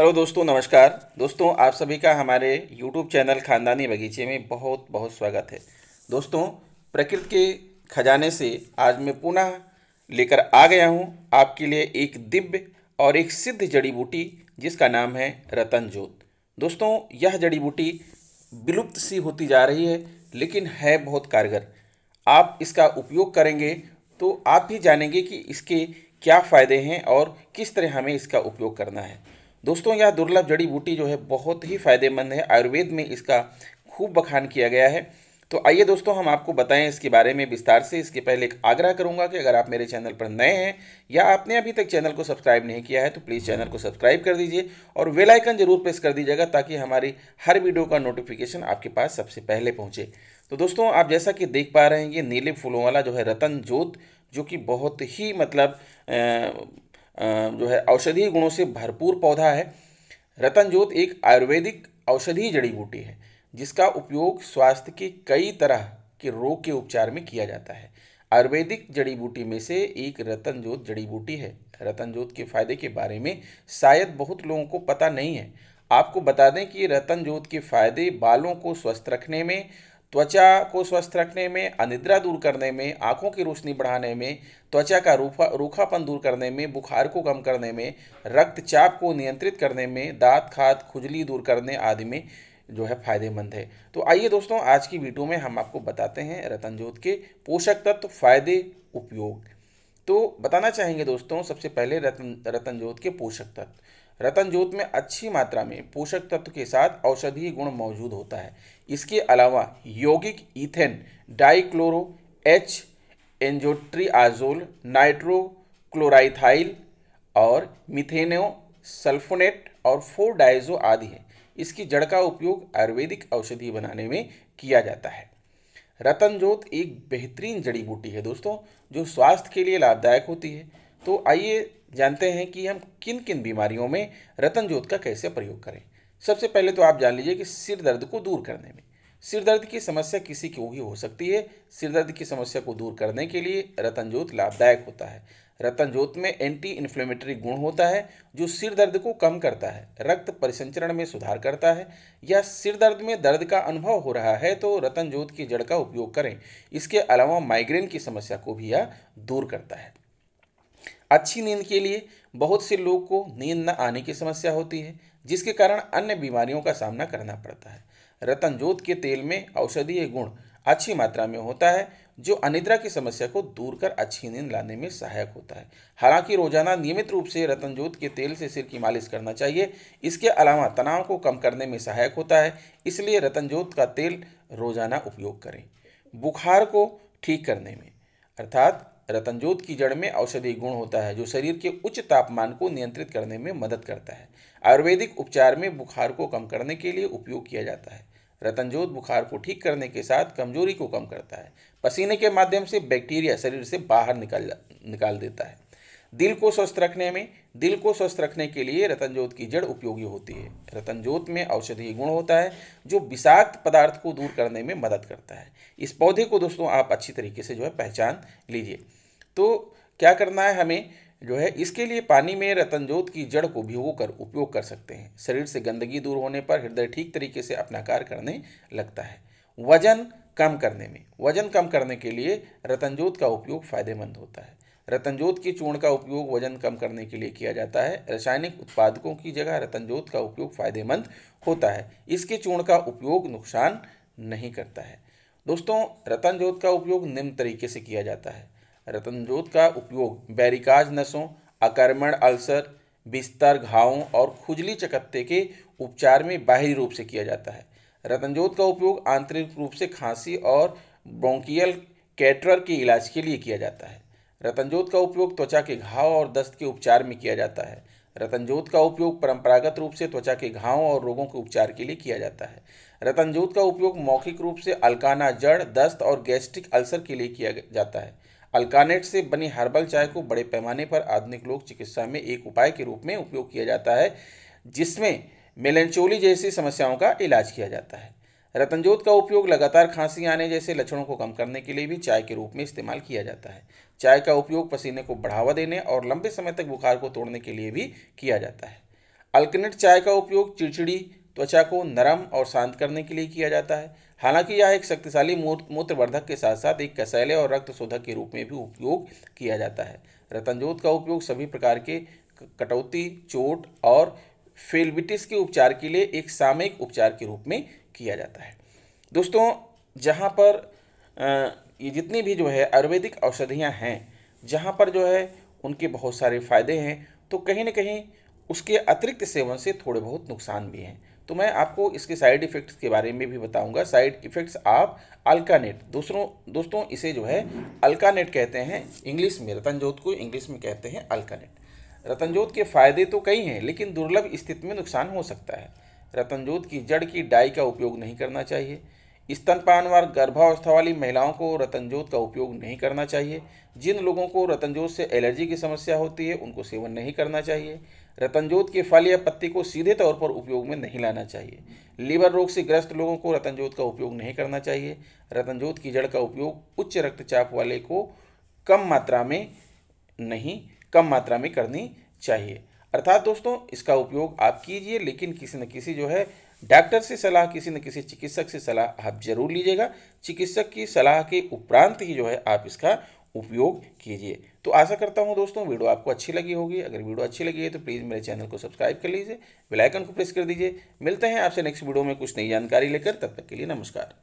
hello दोस्तों नमस्कार दोस्तों आप सभी का हमारे यूट्यूब चैनल ख़ानदानी बगीचे में बहुत बहुत स्वागत है दोस्तों प्रकृति के खजाने से आज मैं पुनः लेकर आ गया हूं आपके लिए एक दिव्य और एक सिद्ध जड़ी बूटी जिसका नाम है रतन ज्योत दोस्तों यह जड़ी बूटी विलुप्त सी होती जा रही है लेकिन है बहुत कारगर आप इसका उपयोग करेंगे तो आप ही जानेंगे कि इसके क्या फ़ायदे हैं और किस तरह हमें इसका उपयोग करना है दोस्तों यह दुर्लभ जड़ी बूटी जो है बहुत ही फायदेमंद है आयुर्वेद में इसका खूब बखान किया गया है तो आइए दोस्तों हम आपको बताएं इसके बारे में विस्तार से इसके पहले एक आग्रह करूंगा कि अगर आप मेरे चैनल पर नए हैं या आपने अभी तक चैनल को सब्सक्राइब नहीं किया है तो प्लीज़ चैनल को सब्सक्राइब कर दीजिए और वेल आइकन जरूर प्रेस कर दीजिएगा ताकि हमारी हर वीडियो का नोटिफिकेशन आपके पास सबसे पहले पहुँचे तो दोस्तों आप जैसा कि देख पा रहे हैं ये नीले फूलों वाला जो है रतन जोत जो कि बहुत ही मतलब जो है औषधीय गुणों से भरपूर पौधा है रतनजोत एक आयुर्वेदिक औषधीय जड़ी बूटी है जिसका उपयोग स्वास्थ्य के कई तरह के रोग के उपचार में किया जाता है आयुर्वेदिक जड़ी बूटी में से एक रतनजोत जड़ी बूटी है रतनजोत के फायदे के बारे में शायद बहुत लोगों को पता नहीं है आपको बता दें कि रतनजोत के फायदे बालों को स्वस्थ रखने में त्वचा को स्वस्थ रखने में अनिद्रा दूर करने में आँखों की रोशनी बढ़ाने में त्वचा का रूखा रूखापन दूर करने में बुखार को कम करने में रक्तचाप को नियंत्रित करने में दांत खाद खुजली दूर करने आदि में जो है फायदेमंद है तो आइए दोस्तों आज की वीडियो में हम आपको बताते हैं रतनजोत के पोषक तत्व फायदे उपयोग तो बताना चाहेंगे दोस्तों सबसे पहले रतन रतनजोत के पोषक तत्व रतन जोत में अच्छी मात्रा में पोषक तत्व के साथ औषधीय गुण मौजूद होता है इसके अलावा यौगिक ethane dichloro H nitro nitrochloroethyl और मिथेनो सल्फोनेट और फोर डाइजो आदि है इसकी जड़ का उपयोग आयुर्वेदिक औषधि बनाने में किया जाता है रतनजोत एक बेहतरीन जड़ी बूटी है दोस्तों जो स्वास्थ्य के लिए लाभदायक होती है तो आइए जानते हैं कि हम किन किन बीमारियों में रतन जोत का कैसे प्रयोग करें सबसे पहले तो आप जान लीजिए कि सिर दर्द को दूर करने में सिर दर्द की समस्या किसी की भी हो सकती है सिर दर्द की समस्या को दूर करने के लिए रतनजोत लाभदायक होता है रतनजोत में एंटी इन्फ्लेमेटरी गुण होता है जो सिर दर्द को कम करता है रक्त परिसंचरण में सुधार करता है या सिर दर्द में दर्द का अनुभव हो रहा है तो रतन ज्योत की जड़ का उपयोग करें इसके अलावा माइग्रेन की समस्या को भी यह दूर करता है अच्छी नींद के लिए बहुत से लोग को नींद न आने की समस्या होती है जिसके कारण अन्य बीमारियों का सामना करना पड़ता है रतनजोत के तेल में औषधीय गुण अच्छी मात्रा में होता है जो अनिद्रा की समस्या को दूर कर अच्छी नींद लाने में सहायक होता है हालांकि रोजाना नियमित रूप से रतनजोत के तेल से सिर की मालिश करना चाहिए इसके अलावा तनाव को कम करने में सहायक होता है इसलिए रतनजोत का तेल रोजाना उपयोग करें बुखार को ठीक करने में अर्थात रतनजोत की जड़ में औषधि गुण होता है जो शरीर के उच्च तापमान को नियंत्रित करने में मदद करता है आयुर्वेदिक उपचार में बुखार को कम करने के लिए उपयोग किया जाता है रतनजोत बुखार को ठीक करने के साथ कमजोरी को कम करता है पसीने के माध्यम से बैक्टीरिया शरीर से बाहर निकाल निकाल देता है दिल को स्वस्थ रखने में दिल को स्वस्थ रखने के लिए रतनजोत की जड़ उपयोगी होती है रतनजोत में औषधीय गुण होता है जो विषाक्त पदार्थ को दूर करने में मदद करता है इस पौधे को दोस्तों आप अच्छी तरीके से जो है पहचान लीजिए तो क्या करना है हमें जो है इसके लिए पानी में रतनजोत की जड़ को भिगो कर उपयोग कर सकते हैं शरीर से गंदगी दूर होने पर हृदय ठीक तरीके से अपना कार्य करने लगता है वजन कम करने में वजन कम करने के लिए रतनजोत का उपयोग फायदेमंद होता है रतनजोत की चूर्ण का उपयोग वजन कम करने के लिए किया जाता है रासायनिक उत्पादकों की जगह रतनजोत का उपयोग फायदेमंद होता है इसके चूर्ण का उपयोग नुकसान नहीं करता है दोस्तों रतनजोत का उपयोग निम्न तरीके से किया जाता है रतनजोत का उपयोग बैरिकाज नसों अकर्मण अल्सर बिस्तर घावों और खुजली चकत्ते के उपचार में बाहरी रूप से किया जाता है रतनजोत का उपयोग आंतरिक रूप से खांसी और ब्रोंकियल कैटर के इलाज के लिए किया जाता है रतनजोत का उपयोग त्वचा के घाव और दस्त के उपचार में किया जाता है रतनजोत का उपयोग परंपरागत रूप से त्वचा के घावों और रोगों के उपचार के लिए किया जाता है रतनजोत का उपयोग मौखिक रूप से अलकाना जड़ दस्त और गैस्ट्रिक अल्सर के लिए किया जाता है अल्कानेट से बनी हर्बल चाय को बड़े पैमाने पर आधुनिक लोक चिकित्सा में एक उपाय के रूप में उपयोग किया जाता है जिसमें मेलेंचोली जैसी समस्याओं का इलाज किया जाता है रतनजोत का उपयोग लगातार खांसी आने जैसे लक्षणों को कम करने के लिए भी चाय के रूप में इस्तेमाल किया जाता है चाय का उपयोग पसीने को बढ़ावा देने और लंबे समय तक बुखार को तोड़ने के लिए भी किया जाता है अल्कनेट चाय का उपयोग चिड़चिड़ी त्वचा को नरम और शांत करने के लिए किया जाता है हालांकि यह एक शक्तिशाली मूत्रवर्धक के साथ साथ एक कसैले और रक्त शोधक के रूप में भी उपयोग किया जाता है रतनजोत का उपयोग सभी प्रकार के कटौती चोट और फेलबिटिस के उपचार के लिए एक सामयिक उपचार के रूप में किया जाता है दोस्तों जहाँ पर ये जितनी भी जो है आयुर्वेदिक औषधियाँ हैं जहाँ पर जो है उनके बहुत सारे फायदे हैं तो कहीं ना कहीं उसके अतिरिक्त सेवन से थोड़े बहुत नुकसान भी हैं तो मैं आपको इसके साइड इफ़ेक्ट्स के बारे में भी बताऊंगा साइड इफ़ेक्ट्स आप अल्कानेट दूसरों दोस्तों इसे जो है अल्कानेट कहते हैं इंग्लिश में रतनजोत को इंग्लिश में कहते हैं अल्कानेट रतनजोत के फ़ायदे तो कई हैं लेकिन दुर्लभ स्थिति में नुकसान हो सकता है रतनजोत की जड़ की डाई का उपयोग नहीं करना चाहिए स्तनपान व गर्भावस्था वाली महिलाओं को रतनजोत का उपयोग नहीं करना चाहिए जिन लोगों को रतनजोत से एलर्जी की समस्या होती है उनको सेवन नहीं करना चाहिए रतनजोत के फल या पत्ते को सीधे तौर पर उपयोग में नहीं लाना चाहिए लीवर रोग से ग्रस्त लोगों को रतनजोत का उपयोग नहीं करना चाहिए रतनजोत की जड़ का उपयोग उच्च रक्तचाप वाले को कम मात्रा में नहीं कम मात्रा में करनी चाहिए अर्थात दोस्तों इसका उपयोग आप कीजिए लेकिन किसी न किसी जो है डॉक्टर से सलाह किसी न किसी चिकित्सक से सलाह आप जरूर लीजिएगा चिकित्सक की सलाह के उपरांत ही जो है आप इसका उपयोग कीजिए तो आशा करता हूँ दोस्तों वीडियो आपको अच्छी लगी होगी अगर वीडियो अच्छी लगी है तो प्लीज़ मेरे चैनल को सब्सक्राइब कर लीजिए बेलाइकन को प्रेस कर दीजिए मिलते हैं आपसे नेक्स्ट वीडियो में कुछ नई जानकारी लेकर तब तक के लिए नमस्कार